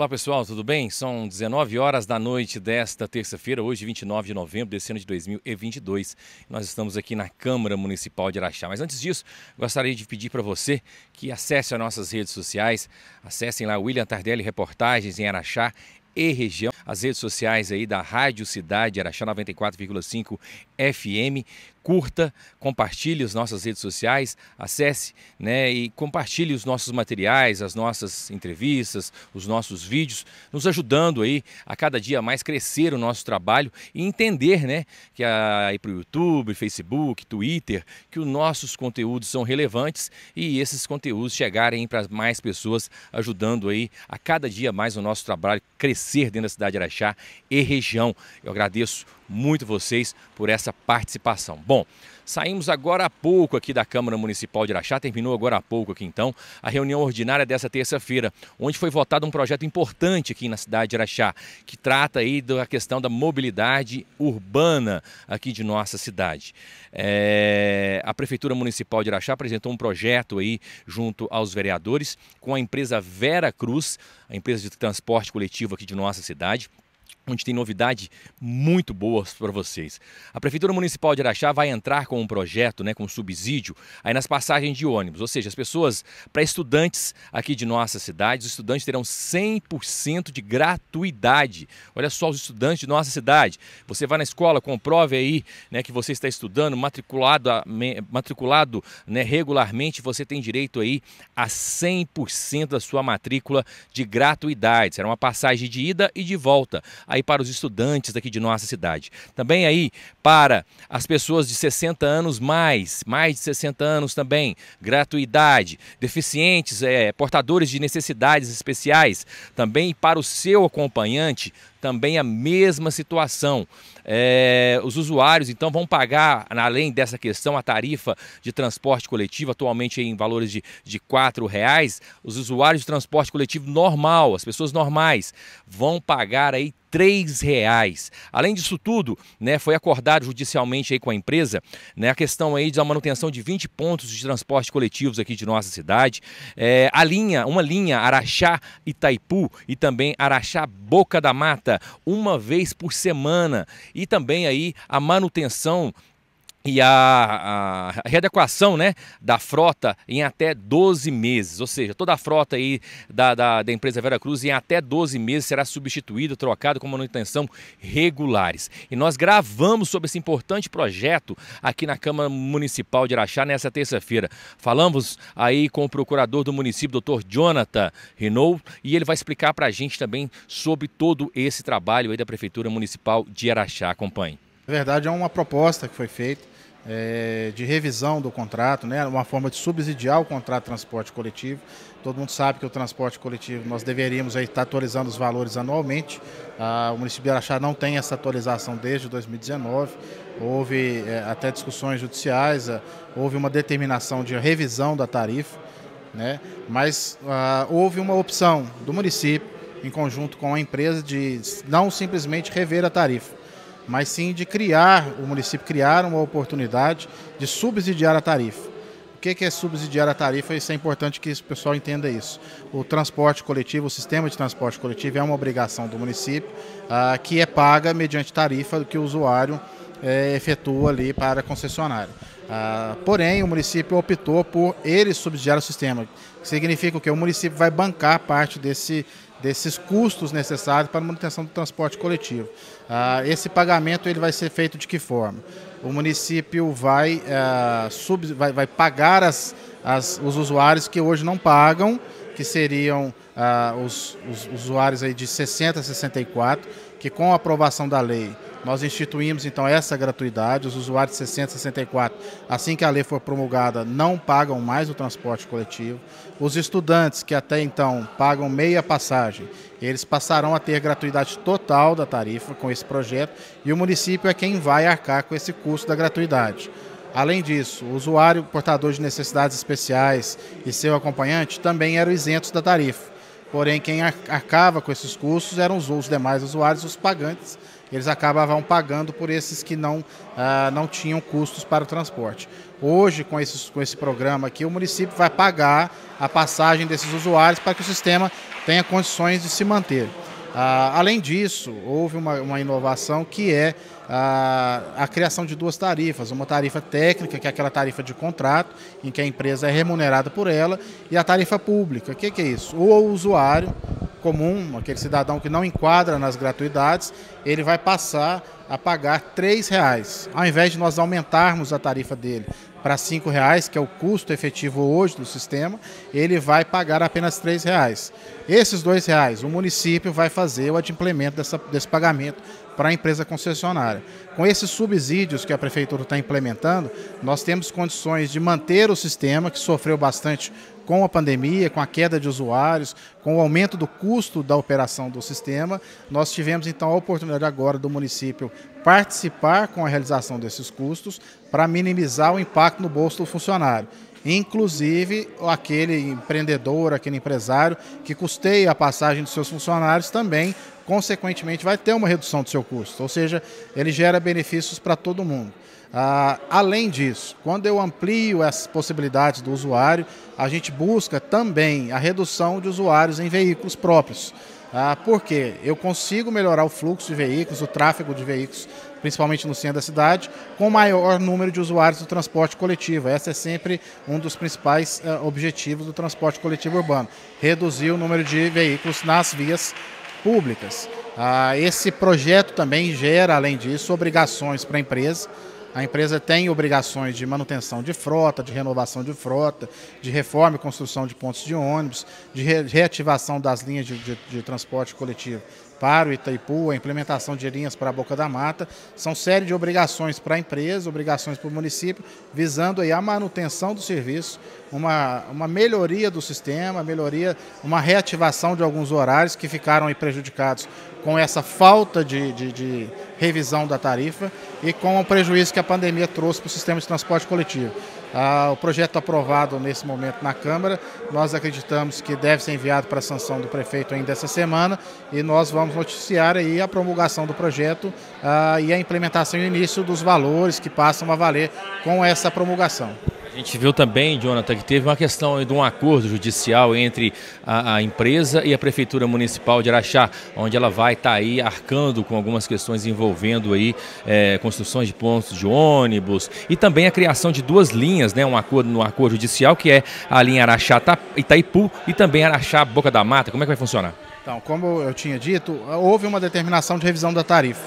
Olá pessoal, tudo bem? São 19 horas da noite desta terça-feira, hoje 29 de novembro desse ano de 2022. Nós estamos aqui na Câmara Municipal de Araxá. Mas antes disso, gostaria de pedir para você que acesse as nossas redes sociais, acessem lá William Tardelli Reportagens em Araxá, e região, as redes sociais aí da Rádio Cidade Araxá 94,5 FM, curta, compartilhe as nossas redes sociais, acesse né, e compartilhe os nossos materiais, as nossas entrevistas, os nossos vídeos, nos ajudando aí a cada dia mais crescer o nosso trabalho e entender né, que aí para o YouTube, Facebook, Twitter, que os nossos conteúdos são relevantes e esses conteúdos chegarem para mais pessoas, ajudando aí a cada dia mais o nosso trabalho crescer dentro da cidade de Araxá e região. Eu agradeço muito vocês por essa participação. Bom, saímos agora há pouco aqui da Câmara Municipal de Araxá, terminou agora há pouco aqui então a reunião ordinária dessa terça-feira, onde foi votado um projeto importante aqui na cidade de Araxá, que trata aí da questão da mobilidade urbana aqui de nossa cidade. É... A Prefeitura Municipal de Araxá apresentou um projeto aí junto aos vereadores com a empresa Vera Cruz, a empresa de transporte coletivo aqui de nossa cidade onde tem novidade muito boas para vocês. A Prefeitura Municipal de Araxá vai entrar com um projeto, né, com subsídio, aí nas passagens de ônibus, ou seja, as pessoas, para estudantes aqui de nossa cidade, os estudantes terão 100% de gratuidade. Olha só os estudantes de nossa cidade. Você vai na escola, comprove aí né, que você está estudando, matriculado, matriculado né, regularmente, você tem direito aí a 100% da sua matrícula de gratuidade. Será uma passagem de ida e de volta aí para os estudantes aqui de nossa cidade. Também aí para as pessoas de 60 anos mais, mais de 60 anos também, gratuidade, deficientes, é, portadores de necessidades especiais, também para o seu acompanhante, também a mesma situação. É, os usuários então vão pagar, além dessa questão, a tarifa de transporte coletivo, atualmente em valores de, de R$ reais. Os usuários de transporte coletivo normal, as pessoas normais, vão pagar aí três reais. Além disso tudo, né, foi acordado judicialmente aí com a empresa, né, a questão aí da manutenção de 20 pontos de transporte coletivos aqui de nossa cidade, é, a linha, uma linha Araxá Itaipu e também Araxá Boca da Mata uma vez por semana e também aí a manutenção e a, a, readequação né, da frota em até 12 meses, ou seja, toda a frota aí da, da, da empresa Vera Cruz em até 12 meses será substituída, trocada com manutenção regulares. E nós gravamos sobre esse importante projeto aqui na Câmara Municipal de Araxá nessa terça-feira. Falamos aí com o procurador do município, doutor Jonathan Renault, e ele vai explicar para a gente também sobre todo esse trabalho aí da Prefeitura Municipal de Araxá. Acompanhe. Na verdade, é uma proposta que foi feita é, de revisão do contrato, né? uma forma de subsidiar o contrato de transporte coletivo. Todo mundo sabe que o transporte coletivo nós deveríamos aí, estar atualizando os valores anualmente. Ah, o município de Araxá não tem essa atualização desde 2019. Houve é, até discussões judiciais, ah, houve uma determinação de revisão da tarifa, né? mas ah, houve uma opção do município, em conjunto com a empresa, de não simplesmente rever a tarifa mas sim de criar, o município criar uma oportunidade de subsidiar a tarifa. O que é subsidiar a tarifa? Isso é importante que o pessoal entenda isso. O transporte coletivo, o sistema de transporte coletivo é uma obrigação do município ah, que é paga mediante tarifa que o usuário eh, efetua ali para a concessionária. Ah, porém, o município optou por ele subsidiar o sistema. Significa que o município vai bancar parte desse desses custos necessários para a manutenção do transporte coletivo. Ah, esse pagamento ele vai ser feito de que forma? O município vai, ah, sub, vai, vai pagar as, as, os usuários que hoje não pagam, que seriam ah, os, os, usuários aí de 60 a 64, que com a aprovação da lei nós instituímos então essa gratuidade. Os usuários de 664, assim que a lei for promulgada, não pagam mais o transporte coletivo. Os estudantes que até então pagam meia passagem, eles passarão a ter gratuidade total da tarifa com esse projeto e o município é quem vai arcar com esse custo da gratuidade. Além disso, o usuário portador de necessidades especiais e seu acompanhante também eram isentos da tarifa. Porém, quem arcava com esses custos eram os demais usuários, os pagantes eles acabavam pagando por esses que não, ah, não tinham custos para o transporte. Hoje, com, esses, com esse programa aqui, o município vai pagar a passagem desses usuários para que o sistema tenha condições de se manter. Ah, além disso, houve uma, uma inovação que é a, ah, a, criação de duas tarifas, uma tarifa técnica, que é aquela tarifa de contrato, em que a empresa é remunerada por ela, e a tarifa pública. O que, que, é isso? O usuário comum, aquele cidadão que não enquadra nas gratuidades, ele vai passar a pagar R$ reais, ao invés de nós aumentarmos a tarifa dele para R$ reais, que é o custo efetivo hoje do sistema, ele vai pagar apenas R$ reais. Esses R$ reais, o município vai fazer o adimplemento dessa, desse pagamento para a empresa concessionária. Com esses subsídios que a prefeitura está implementando, nós temos condições de manter o sistema, que sofreu bastante com a pandemia, com a queda de usuários, com o aumento do custo da operação do sistema, nós tivemos então a oportunidade agora do município participar com a realização desses custos para minimizar o impacto no bolso do funcionário. Inclusive aquele empreendedor, aquele empresário que custeia a passagem dos seus funcionários também consequentemente, vai ter uma redução do seu custo, ou seja, ele gera benefícios para todo mundo. Ah, além disso, quando eu amplio as possibilidades do usuário, a gente busca também a redução de usuários em veículos próprios. Ah, por quê? Eu consigo melhorar o fluxo de veículos, o tráfego de veículos, principalmente no centro da cidade, com maior número de usuários do transporte coletivo. Esse é sempre um dos principais ah, objetivos do transporte coletivo urbano: reduzir o número de veículos nas vias públicas. Ah, esse projeto também gera, além disso, obrigações para a empresa. A empresa tem obrigações de manutenção de frota, de renovação de frota, de reforma e construção de pontos de ônibus, de reativação das linhas de, de, de transporte coletivo para o Itaipu, a implementação de linhas para a Boca da Mata, são série de obrigações para a empresa, obrigações para o município, visando aí a manutenção do serviço, uma, uma melhoria do sistema, melhoria, uma reativação de alguns horários que ficaram aí prejudicados com essa falta de, de, de revisão da tarifa e com o prejuízo que a pandemia trouxe para o sistema de transporte coletivo. Ah, o projeto aprovado nesse momento na Câmara, nós acreditamos que deve ser enviado para a sanção do prefeito ainda essa semana e nós vamos noticiar aí a promulgação do projeto ah, e a implementação e o início dos valores que passam a valer com essa promulgação. A gente viu também, Jonathan, que teve uma questão de um acordo judicial entre a, a empresa e a Prefeitura Municipal de Araxá, onde ela vai estar tá aí arcando com algumas questões envolvendo aí é, construções de pontos de ônibus e também a criação de duas linhas, né? Um acordo no um acordo judicial que é a linha Araxá Itaipu e também Araxá Boca da Mata. Como é que vai funcionar? Então, como eu tinha dito, houve uma determinação de revisão da tarifa.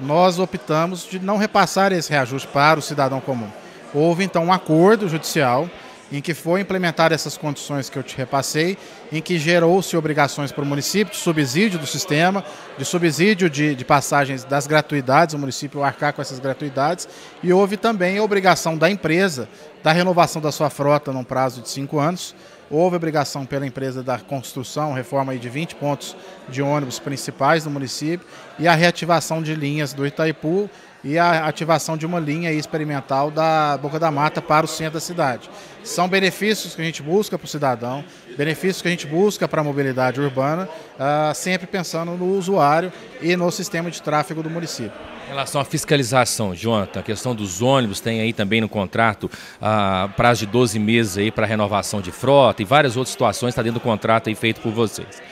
Nós optamos de não repassar esse reajuste para o cidadão comum. Houve então um acordo judicial em que foi implementar essas condições que eu te repassei, em que gerou-se obrigações para o município de subsídio do sistema, de subsídio de, de passagens das gratuidades, o município arcar com essas gratuidades, e houve também a obrigação da empresa da renovação da sua frota num prazo de cinco anos, houve obrigação pela empresa da construção, reforma de 20 pontos de ônibus principais do município e a reativação de linhas do Itaipu e a ativação de uma linha experimental da Boca da Mata para o centro da cidade. São benefícios que a gente busca para o cidadão, benefícios que a gente busca para a mobilidade urbana, uh, sempre pensando no usuário e no sistema de tráfego do município. Em relação à fiscalização, Jonathan, a questão dos ônibus, tem aí também no contrato ah, prazo de 12 meses aí para renovação de frota e várias outras situações está dentro do contrato aí feito por vocês.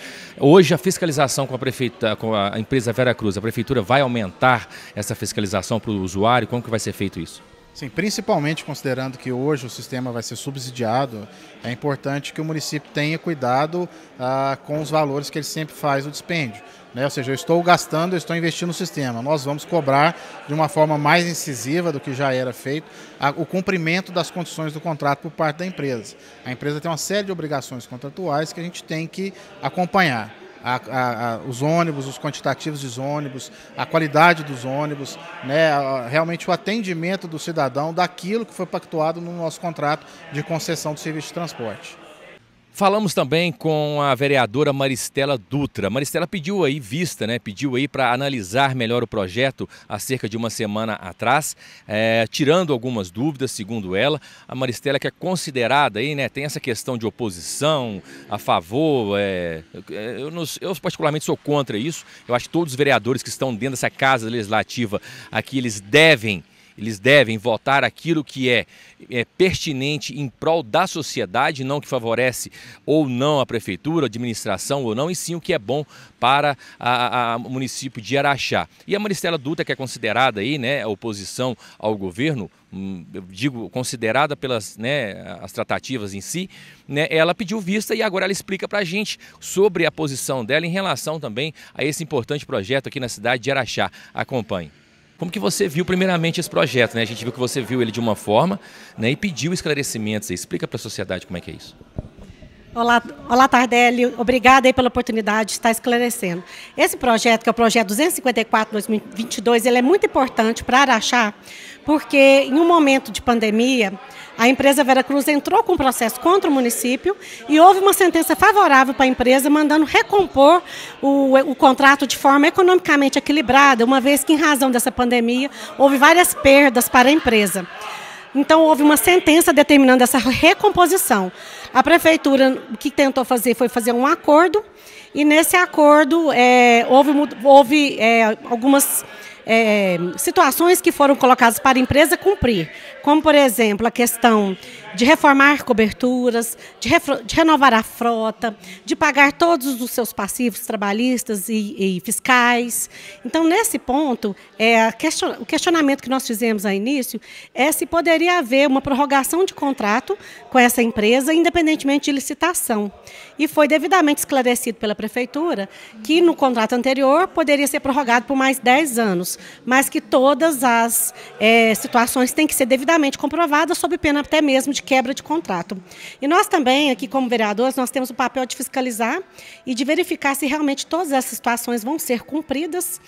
Hoje a fiscalização com a, prefeita, com a empresa Vera Cruz, a prefeitura vai aumentar essa fiscalização para o usuário? Como que vai ser feito isso? Sim, principalmente considerando que hoje o sistema vai ser subsidiado, é importante que o município tenha cuidado ah, com os valores que ele sempre faz o dispêndio. Né? Ou seja, eu estou gastando, eu estou investindo no sistema. Nós vamos cobrar de uma forma mais incisiva do que já era feito a, o cumprimento das condições do contrato por parte da empresa. A empresa tem uma série de obrigações contratuais que a gente tem que acompanhar a, a, a, os ônibus, os quantitativos dos ônibus, a qualidade dos ônibus, né, realmente o atendimento do cidadão daquilo que foi pactuado no nosso contrato de concessão do serviço de transporte. Falamos também com a vereadora Maristela Dutra. Maristela pediu aí vista, né? Pediu aí para analisar melhor o projeto há cerca de uma semana atrás, é, tirando algumas dúvidas, segundo ela. A Maristela que é considerada aí, né? Tem essa questão de oposição, a favor. É, eu, eu, particularmente sou contra isso. Eu acho que todos os vereadores que estão dentro dessa casa legislativa aqui, eles devem eles devem votar aquilo que é, é pertinente em prol da sociedade, não que favorece ou não a prefeitura, a administração ou não, e sim o que é bom para o município de Araxá. E a Maristela Dutra, que é considerada aí, né, a oposição ao governo, hum, eu digo, considerada pelas né, as tratativas em si, né, ela pediu vista e agora ela explica para a gente sobre a posição dela em relação também a esse importante projeto aqui na cidade de Araxá. Acompanhe. Como que você viu primeiramente esse projeto? Né? A gente viu que você viu ele de uma forma né, e pediu esclarecimentos. Explica para a sociedade como é que é isso. Olá, olá Tardelli. Obrigada aí pela oportunidade de estar esclarecendo. Esse projeto, que é o projeto 254-2022, ele é muito importante para Araxá, porque em um momento de pandemia, a empresa Vera Cruz entrou com um processo contra o município e houve uma sentença favorável para a empresa, mandando recompor o, o contrato de forma economicamente equilibrada, uma vez que, em razão dessa pandemia, houve várias perdas para a empresa. Então houve uma sentença determinando essa recomposição. A prefeitura o que tentou fazer foi fazer um acordo e nesse acordo é, houve, houve é, algumas é, situações que foram colocadas para a empresa cumprir, como por exemplo a questão de reformar coberturas, de, de, renovar a frota, de pagar todos os seus passivos trabalhistas e, e fiscais. Então, nesse ponto, é, question, o questionamento que nós fizemos a início é se poderia haver uma prorrogação de contrato com essa empresa, independentemente de licitação. E foi devidamente esclarecido pela Prefeitura que no contrato anterior poderia ser prorrogado por mais 10 anos, mas que todas as é, situações têm que ser devidamente comprovadas, sob pena até mesmo de de quebra de contrato. E nós também, aqui como vereadores, nós temos o papel de fiscalizar e de verificar se realmente todas essas situações vão ser cumpridas.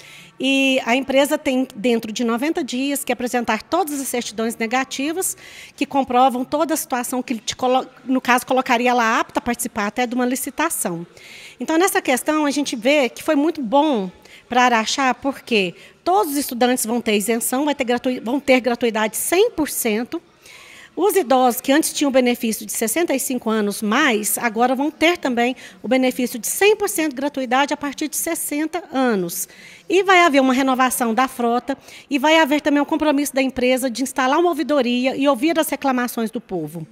E a empresa tem, dentro de 90 dias, que apresentar todas as certidões negativas que comprovam toda a situação que, te no caso, colocaria ela apta a participar até de uma licitação. Então, nessa questão, a gente vê que foi muito bom para Araxá, porque todos os estudantes vão ter isenção, ter vão ter gratuidade 100%, os idosos que antes tinham o benefício de 65 anos mais, agora vão ter também o benefício de 100% gratuidade a partir de 60 anos. E vai haver uma renovação da frota e vai haver também um compromisso da empresa de instalar uma ouvidoria e ouvir as reclamações do povo.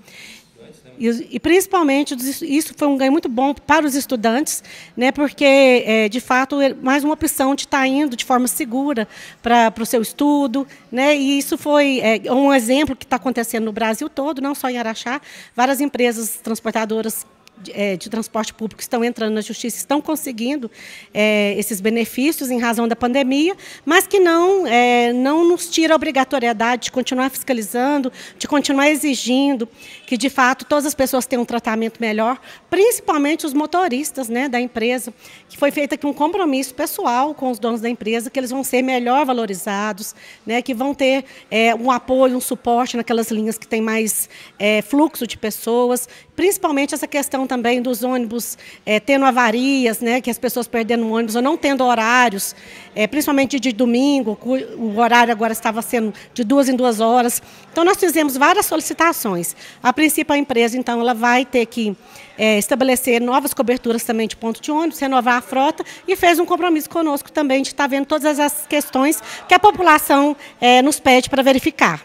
E, e, principalmente, isso foi um ganho muito bom para os estudantes, né, porque, é, de fato, é mais uma opção de estar tá indo de forma segura para, para o seu estudo. Né, e isso foi é, um exemplo que está acontecendo no Brasil todo, não só em Araxá. Várias empresas transportadoras de, é, de transporte público estão entrando na justiça, estão conseguindo é, esses benefícios em razão da pandemia, mas que não, é, não nos tira a obrigatoriedade de continuar fiscalizando, de continuar exigindo que, de fato, todas as pessoas tenham um tratamento melhor, principalmente os motoristas né, da empresa, que foi feito aqui um compromisso pessoal com os donos da empresa, que eles vão ser melhor valorizados, né, que vão ter é, um apoio, um suporte naquelas linhas que têm mais é, fluxo de pessoas, principalmente essa questão também dos ônibus é, tendo avarias, né, que as pessoas perdendo o ônibus ou não tendo horários, é, principalmente de domingo, o horário agora estava sendo de duas em duas horas. Então, nós fizemos várias solicitações. A princípio, a empresa, então, ela vai ter que é, estabelecer novas coberturas também de ponto de ônibus, renovar a frota e fez um compromisso conosco também de estar tá vendo todas as questões que a população é, nos pede para verificar.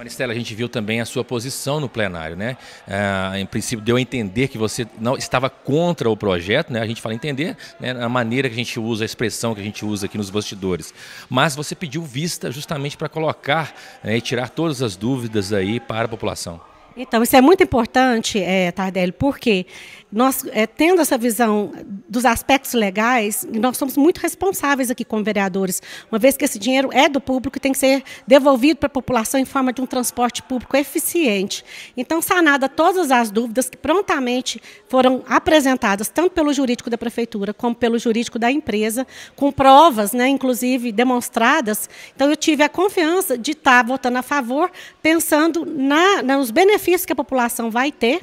Maristela, a gente viu também a sua posição no plenário, né? Ah, em princípio, deu a entender que você não estava contra o projeto, né? A gente fala entender, né? A maneira que a gente usa, a expressão que a gente usa aqui nos bastidores. Mas você pediu vista justamente para colocar né, e tirar todas as dúvidas aí para a população. Então, isso é muito importante, é, Tardelli, porque nós é, tendo essa visão dos aspectos legais, nós somos muito responsáveis aqui como vereadores, uma vez que esse dinheiro é do público e tem que ser devolvido para a população em forma de um transporte público eficiente. Então, sanada todas as dúvidas que prontamente foram apresentadas, tanto pelo jurídico da prefeitura como pelo jurídico da empresa, com provas, né, inclusive demonstradas. Então, eu tive a confiança de estar votando a favor, pensando na, nos benefícios que a população vai ter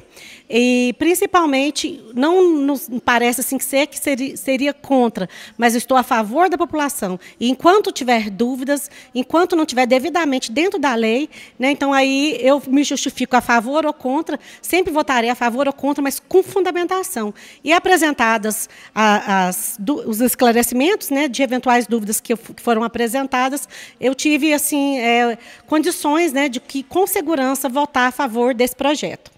e, principalmente, não nos parece assim que ser que seria, seria contra, mas estou a favor da população. E enquanto tiver dúvidas, enquanto não tiver devidamente dentro da lei, né, então aí eu me justifico a favor ou contra, sempre votarei a favor ou contra, mas com fundamentação. E apresentadas as, os esclarecimentos né, de eventuais dúvidas que, que, foram apresentadas, eu tive assim é, condições né, de que, com segurança, votar a favor desse projeto.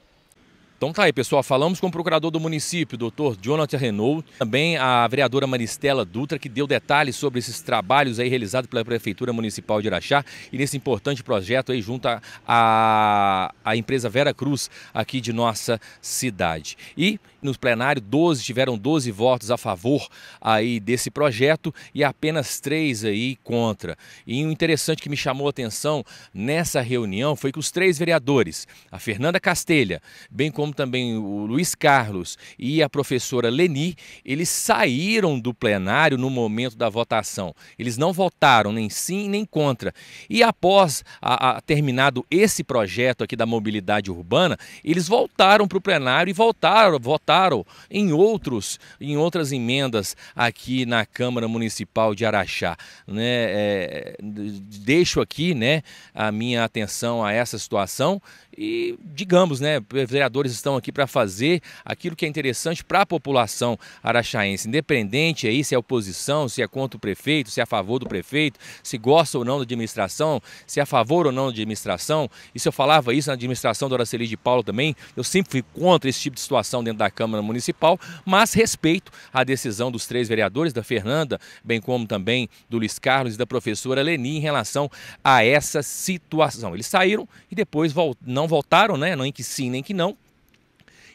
Então tá aí, pessoal. Falamos com o procurador do município, doutor Jonathan Renault, também a vereadora Maristela Dutra, que deu detalhes sobre esses trabalhos aí realizados pela Prefeitura Municipal de Araxá e nesse importante projeto aí junto à, à empresa Vera Cruz aqui de nossa cidade. E no plenário, 12 tiveram 12 votos a favor aí desse projeto e apenas três aí contra. E o um interessante que me chamou a atenção nessa reunião foi que os três vereadores, a Fernanda Castelha, bem como também o Luiz Carlos e a professora Leni, eles saíram do plenário no momento da votação. Eles não votaram nem sim nem contra. E após a, a, terminado esse projeto aqui da mobilidade urbana, eles voltaram para o plenário e voltaram, votaram votaram em outros, em outras emendas aqui na Câmara Municipal de Araxá. Né? É, deixo aqui né, a minha atenção a essa situação e digamos, né, vereadores estão aqui para fazer aquilo que é interessante para a população araxaense, independente aí se é oposição, se é contra o prefeito, se é a favor do prefeito, se gosta ou não da administração, se é a favor ou não da administração. E se eu falava isso na administração da Araceli de Paulo também, eu sempre fui contra esse tipo de situação dentro da Câmara. Câmara Municipal, mas respeito a decisão dos três vereadores, da Fernanda, bem como também do Luiz Carlos e da professora Leni em relação a essa situação. Eles saíram e depois não voltaram, né? Nem que sim, nem que não,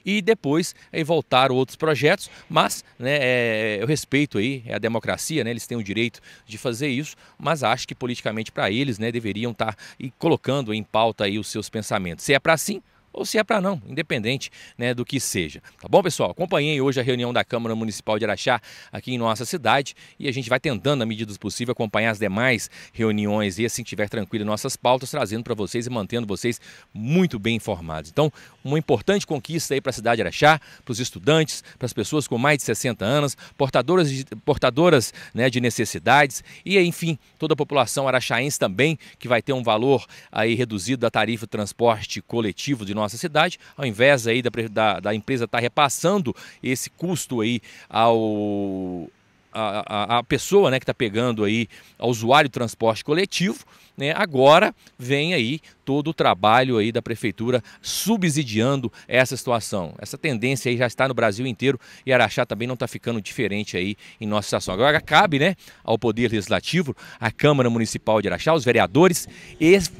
e depois aí, voltaram outros projetos, mas né, é, eu respeito aí é a democracia, né, eles têm o direito de fazer isso, mas acho que politicamente para eles né, deveriam estar tá, colocando em pauta aí os seus pensamentos. Se é para sim, ou se é para não, independente né, do que seja. Tá bom, pessoal? Acompanhei hoje a reunião da Câmara Municipal de Araxá aqui em nossa cidade e a gente vai tentando, na medida do possível, acompanhar as demais reuniões e, assim que estiver tranquilo, nossas pautas, trazendo para vocês e mantendo vocês muito bem informados. Então, uma importante conquista aí para a cidade de Araxá, para os estudantes, para as pessoas com mais de 60 anos, portadoras de, portadoras, né, de necessidades e, enfim, toda a população araxaense também, que vai ter um valor aí reduzido da tarifa de transporte coletivo de nossa nossa cidade, ao invés aí da, da, da empresa estar tá repassando esse custo aí ao, a, a, pessoa né, que está pegando aí, usuário de transporte coletivo, né, agora vem aí todo o trabalho aí da prefeitura subsidiando essa situação. Essa tendência aí já está no Brasil inteiro e Araxá também não está ficando diferente aí em nossa situação. Agora cabe, né, ao Poder Legislativo, à Câmara Municipal de Araxá, os vereadores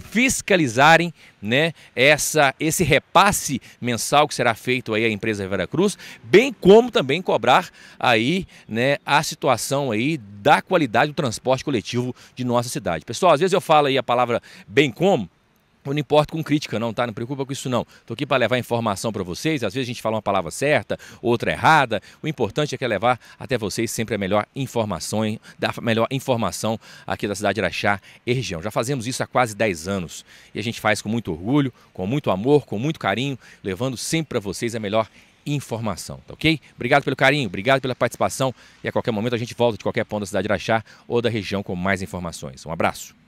fiscalizarem, né, essa esse repasse mensal que será feito aí à empresa Vera Cruz, bem como também cobrar aí, né, a situação situação aí da qualidade do transporte coletivo de nossa cidade. Pessoal, às vezes eu falo aí a palavra bem como, eu não importo com crítica, não, tá? Não preocupa com isso, não. Tô aqui para levar informação para vocês. Às vezes a gente fala uma palavra certa, outra errada. O importante é que é levar até vocês sempre a melhor informação, dar melhor informação aqui da cidade de Araxá e região. Já fazemos isso há quase 10 anos e a gente faz com muito orgulho, com muito amor, com muito carinho, levando sempre para vocês a melhor informação informação, tá ok? Obrigado pelo carinho, obrigado pela participação e a qualquer momento a gente volta de qualquer ponto da cidade de Araxá ou da região com mais informações. Um abraço.